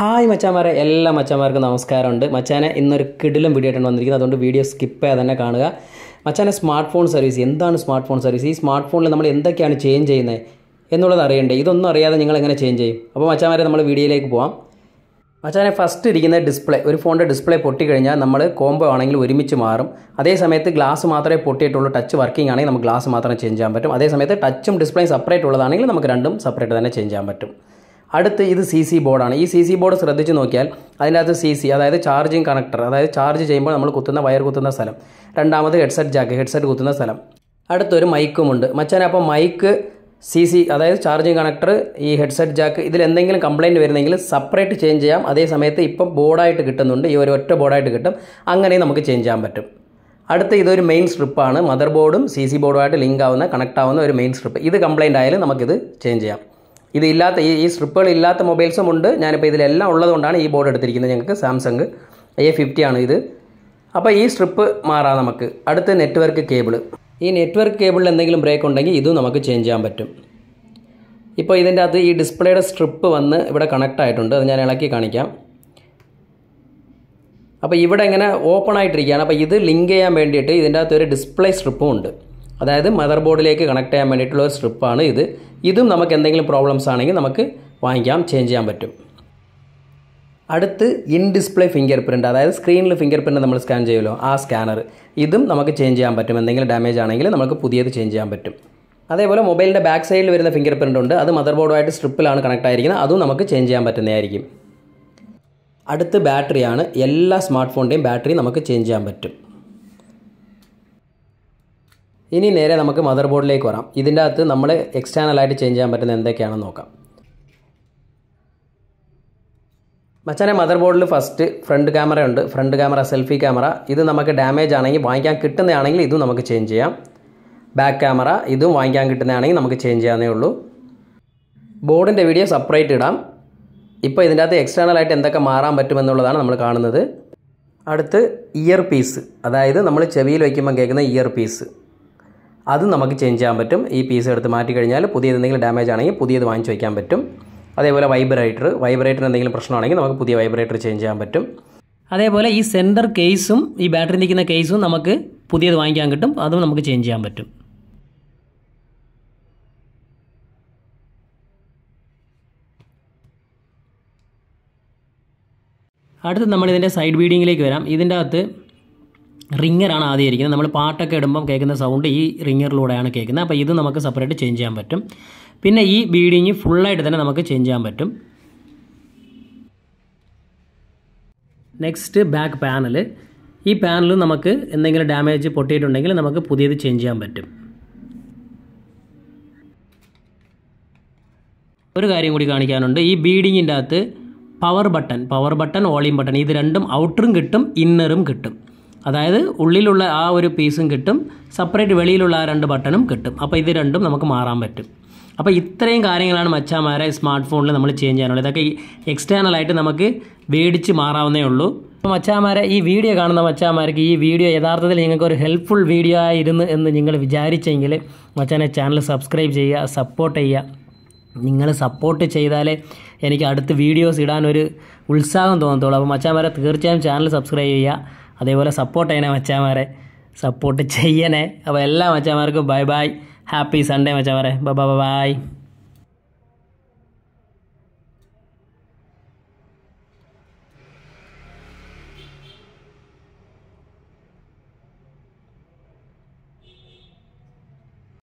hi മച്ചാമാരെ എല്ലാ മച്ചാമാർക്കും നമസ്കാരമുണ്ട് മച്ചാനെ ഇന്നൊരു കിടിലം വീഡിയോ ആയിട്ടാണ് വന്നിരിക്കുന്നത് അതുകൊണ്ട് വീഡിയോ സ്കിപ്പ് ചെയ്യാതെ തന്നെ കാണുക മച്ചാനെ സ്മാർട്ട് ഫോൺ സർവീസ് എന്താണ് സ്മാർട്ട് ഫോൺ സർവീസ് ഈ സ്മാർട്ട് ഫോണിൽ നമ്മൾ എന്തൊക്കെയാണ് ചേഞ്ച് ചെയ്യുന്നത് എന്നുള്ളത് അറിയണ്ടേ ഇതൊന്നും അറിയാതെ നിങ്ങൾ എങ്ങനെ ചേഞ്ച് ചെയ്യും അപ്പോൾ മച്ചാമാരെ നമ്മൾ വീഡിയോയിലേക്ക് പോകാം മച്ചാനെ ഫസ്റ്റ് ഇരിക്കുന്ന ഡിസ്പ്ലേ ഒരു ഫോണിൻ്റെ ഡിസ്പ്ലേ പൊട്ടിക്കഴിഞ്ഞാൽ നമ്മൾ കോംബോ ആണെങ്കിൽ ഒരുമിച്ച് മാറും അതേ സമയത്ത് ഗ്ലാസ് മാത്രമേ പൊട്ടിയിട്ടുള്ളൂ ടച്ച് വർക്കിംഗ് ആണെങ്കിൽ നമുക്ക് ഗ്ലാസ് മാത്രം ചേഞ്ച് ചെയ്യാൻ പറ്റും അതേ സമയത്ത് ടച്ചും ഡിസ്പ്ലേയും സെപ്പറേറ്റ് ഉള്ളതാണെങ്കിൽ നമുക്ക് രണ്ടും സെപ്പറേറ്റ് തന്നെ ചേഞ്ച് ചെയ്യാൻ പറ്റും അടുത്ത് ഇത് സി സി ബോർഡാണ് ഈ സി സി ബോർഡ് ശ്രദ്ധിച്ച് നോക്കിയാൽ അതിനകത്ത് സി സി അതായത് ചാർജിങ് കണക്ടർ അതായത് ചാർജ് ചെയ്യുമ്പോൾ നമ്മൾ കുത്തുന്ന വയർ കുത്തുന്ന സ്ഥലം രണ്ടാമത് ഹെഡ്സെറ്റ് ജാക്ക് ഹെഡ്സെറ്റ് കുത്തുന്ന സ്ഥലം അടുത്തൊരു മൈക്കുമുണ്ട് മച്ചാൻ അപ്പോൾ മൈക്ക് സി സി അതായത് ചാർജിങ് കണക്ടർ ഈ ഹെഡ്സെറ്റ് ജാക്ക് ഇതിൽ എന്തെങ്കിലും കംപ്ലയിൻറ്റ് വരുന്നെങ്കിൽ സെപ്പറേറ്റ് ചേഞ്ച് ചെയ്യാം അതേ സമയത്ത് ഇപ്പം ബോർഡായിട്ട് കിട്ടുന്നുണ്ട് ഈ ഒരു ഒറ്റ ബോർഡായിട്ട് കിട്ടും അങ്ങനെ നമുക്ക് ചേഞ്ച് ചെയ്യാൻ പറ്റും അടുത്ത ഇതൊരു മെയിൻ സ്ട്രിപ്പാണ് മദർ ബോർഡും സി സി ബോർഡുമായിട്ട് ലിങ്ക് ആവുന്ന കണക്ട് ആവുന്ന ഒരു മെയിൻ സ്ട്രിപ്പ് ഇത് കംപ്ലയിൻ്റ് ആയാലും നമുക്കിത് ചേഞ്ച് ചെയ്യാം ഇതില്ലാത്ത ഇല്ലാത്ത ഈ ഈ സ്ട്രിപ്പുകൾ ഇല്ലാത്ത മൊബൈൽസും ഉണ്ട് ഞാനിപ്പോൾ ഇതിലെല്ലാം ഉള്ളതുകൊണ്ടാണ് ഈ ബോർഡ് എടുത്തിരിക്കുന്നത് ഞങ്ങൾക്ക് സാംസങ് എ ഫിഫ്റ്റി ആണ് ഇത് അപ്പോൾ ഈ സ്ട്രിപ്പ് മാറാം നമുക്ക് അടുത്ത നെറ്റ്വർക്ക് കേബിൾ ഈ നെറ്റ്വർക്ക് കേബിളിൽ എന്തെങ്കിലും ബ്രേക്ക് ഉണ്ടെങ്കിൽ ഇതും നമുക്ക് ചേഞ്ച് ചെയ്യാൻ പറ്റും ഇപ്പോൾ ഇതിൻ്റെ അകത്ത് ഈ ഡിസ്പ്ലേയുടെ സ്ട്രിപ്പ് വന്ന് ഇവിടെ കണക്ട് ആയിട്ടുണ്ട് അത് ഞാൻ ഇളക്കി കാണിക്കാം അപ്പോൾ ഇവിടെ ഇങ്ങനെ ഓപ്പൺ ആയിട്ടിരിക്കുകയാണ് അപ്പോൾ ഇത് ലിങ്ക് ചെയ്യാൻ വേണ്ടിയിട്ട് ഇതിൻ്റെ അകത്ത് ഒരു ഡിസ്പ്ലേ സ്ട്രിപ്പും ഉണ്ട് അതായത് മദർ ബോർഡിലേക്ക് കണക്ട് ചെയ്യാൻ വേണ്ടിയിട്ടുള്ള ഒരു സ്ട്രിപ്പാണ് ഇത് ഇതും നമുക്ക് എന്തെങ്കിലും പ്രോബ്ലംസ് ആണെങ്കിൽ നമുക്ക് വാങ്ങിക്കാം ചേഞ്ച് ചെയ്യാൻ പറ്റും അടുത്ത് ഇൻ ഡിസ്പ്ലേ ഫിംഗർ പ്രിൻ്റ് അതായത് സ്ക്രീനിൽ ഫിംഗർ പ്രിൻ്റ് നമ്മൾ സ്കാൻ ചെയ്യുമല്ലോ ആ സ്കാനർ ഇതും നമുക്ക് ചേഞ്ച് ചെയ്യാൻ പറ്റും എന്തെങ്കിലും ഡാമേജ് ആണെങ്കിൽ നമുക്ക് പുതിയത് ചേഞ്ച് ചെയ്യാൻ പറ്റും അതേപോലെ മൊബൈലിൻ്റെ ബാക്ക് സൈഡിൽ വരുന്ന ഫിംഗർ പ്രിൻ്റ് ഉണ്ട് അത് മദർ ബോർഡുമായിട്ട് സ്ട്രിപ്പിലാണ് കണക്ട് ആയിരിക്കുന്നത് അതും നമുക്ക് ചേഞ്ച് ചെയ്യാൻ പറ്റുന്നതായിരിക്കും അടുത്ത് ബാറ്ററിയാണ് എല്ലാ സ്മാർട്ട് ഫോണിൻ്റെയും ബാറ്ററി നമുക്ക് ചേഞ്ച് ചെയ്യാൻ പറ്റും ഇനി നേരെ നമുക്ക് മദർ ബോർഡിലേക്ക് വരാം ഇതിൻ്റെ അകത്ത് നമ്മൾ എക്സ്റ്റേണലായിട്ട് ചേഞ്ച് ചെയ്യാൻ പറ്റുന്ന എന്തൊക്കെയാണെന്ന് നോക്കാം മച്ചാനെ മദർ ബോർഡിൽ ഫസ്റ്റ് ഫ്രണ്ട് ക്യാമറ ഉണ്ട് ഫ്രണ്ട് ക്യാമറ സെൽഫി ക്യാമറ ഇത് നമുക്ക് ഡാമേജ് ആണെങ്കിൽ വാങ്ങിക്കാൻ കിട്ടുന്നതാണെങ്കിൽ ഇതും നമുക്ക് ചേഞ്ച് ചെയ്യാം ബാക്ക് ക്യാമറ ഇതും വാങ്ങിക്കാൻ കിട്ടുന്നതാണെങ്കിൽ നമുക്ക് ചേഞ്ച് ചെയ്യാനേ ഉള്ളൂ ബോർഡിൻ്റെ വീഡിയോ സെപ്പറേറ്റ് ഇടാം ഇപ്പോൾ ഇതിൻ്റെ അകത്ത് എക്സ്റ്റേണലായിട്ട് എന്തൊക്കെ മാറാൻ പറ്റുമെന്നുള്ളതാണ് നമ്മൾ കാണുന്നത് അടുത്ത് ഇയർ പീസ് അതായത് നമ്മൾ ചെവിയിൽ വയ്ക്കുമ്പോൾ കേൾക്കുന്ന ഇയർ പീസ് അത് നമുക്ക് ചേഞ്ച് ചെയ്യാൻ പറ്റും ഈ പീസ് എടുത്ത് മാറ്റി കഴിഞ്ഞാൽ പുതിയത് എന്തെങ്കിലും ഡാമേജ് ആണെങ്കിൽ പുതിയത് വാങ്ങിച്ച് വയ്ക്കാൻ പറ്റും അതേപോലെ വൈബ്രേറ്റർ വൈബ്രേറ്ററിന് എന്തെങ്കിലും പ്രശ്നമാണെങ്കിൽ നമുക്ക് പുതിയ വൈബ്രേറ്റർ ചേഞ്ച് ചെയ്യാൻ പറ്റും അതേപോലെ ഈ സെൻറ്റർ കേസും ഈ ബാറ്ററി നിൽക്കുന്ന കേസും നമുക്ക് പുതിയത് വാങ്ങിക്കാൻ കിട്ടും അതും നമുക്ക് ചേഞ്ച് ചെയ്യാൻ പറ്റും അടുത്ത് നമ്മൾ സൈഡ് ബീഡിങ്ങിലേക്ക് വരാം ഇതിൻ്റെ അകത്ത് റിങ്ങറാണ് ആദ്യം ഇരിക്കുന്നത് നമ്മൾ പാട്ടൊക്കെ ഇടുമ്പം കേൾക്കുന്ന സൗണ്ട് ഈ റിങ്ങറിലൂടെയാണ് കേൾക്കുന്നത് അപ്പോൾ ഇത് നമുക്ക് സെപ്പറേറ്റ് ചേഞ്ച് ചെയ്യാൻ പറ്റും പിന്നെ ഈ ബീഡിങ് ഫുള്ളായിട്ട് തന്നെ നമുക്ക് ചേഞ്ച് ചെയ്യാൻ പറ്റും നെക്സ്റ്റ് ബാക്ക് പാനൽ ഈ പാനൽ നമുക്ക് എന്തെങ്കിലും ഡാമേജ് പൊട്ടിയിട്ടുണ്ടെങ്കിൽ നമുക്ക് പുതിയത് ചേഞ്ച് ചെയ്യാൻ പറ്റും ഒരു കാര്യം കൂടി കാണിക്കാനുണ്ട് ഈ ബീഡിങ്ങിൻ്റെ അകത്ത് power button power button volume button ഇത് രണ്ടും ഔട്ടറും കിട്ടും ഇന്നറും കിട്ടും അതായത് ഉള്ളിലുള്ള ആ ഒരു പീസും കിട്ടും സെപ്പറേറ്റ് വെളിയിലുള്ള ആ രണ്ട് ബട്ടണും കിട്ടും അപ്പോൾ ഇത് രണ്ടും നമുക്ക് മാറാൻ പറ്റും അപ്പോൾ ഇത്രയും കാര്യങ്ങളാണ് മച്ചാമാരെ സ്മാർട്ട് ഫോണിൽ നമ്മൾ ചേഞ്ച് ചെയ്യാനുള്ളത് ഇതൊക്കെ എക്സ്റ്റേണലായിട്ട് നമുക്ക് മേടിച്ച് മാറാവുന്നേ ഉള്ളൂ അപ്പോൾ മച്ചാമാരെ ഈ വീഡിയോ കാണുന്ന മച്ചാമാർക്ക് ഈ വീഡിയോ യഥാർത്ഥത്തിൽ നിങ്ങൾക്ക് ഒരു ഹെൽപ്ഫുൾ വീഡിയോ ആയിരുന്നു എന്ന് നിങ്ങൾ വിചാരിച്ചെങ്കിൽ മച്ചാനെ ചാനൽ സബ്സ്ക്രൈബ് ചെയ്യുക സപ്പോർട്ട് ചെയ്യുക നിങ്ങൾ സപ്പോർട്ട് ചെയ്താലേ എനിക്ക് അടുത്ത വീഡിയോസ് ഇടാനൊരു ഉത്സാഹം തോന്നത്തുള്ളൂ അപ്പോൾ മച്ചാമാരെ തീർച്ചയായും ചാനൽ സബ്സ്ക്രൈബ് ചെയ്യുക അതേപോലെ സപ്പോർട്ട് ചെയ്യണേ മച്ചാമാരെ സപ്പോർട്ട് ചെയ്യണേ അപ്പോൾ എല്ലാ മച്ചാമാർക്കും ബൈ ബൈ ഹാപ്പി സൺഡേ മച്ചാമാരെ ബൈ ബൈ ബൈ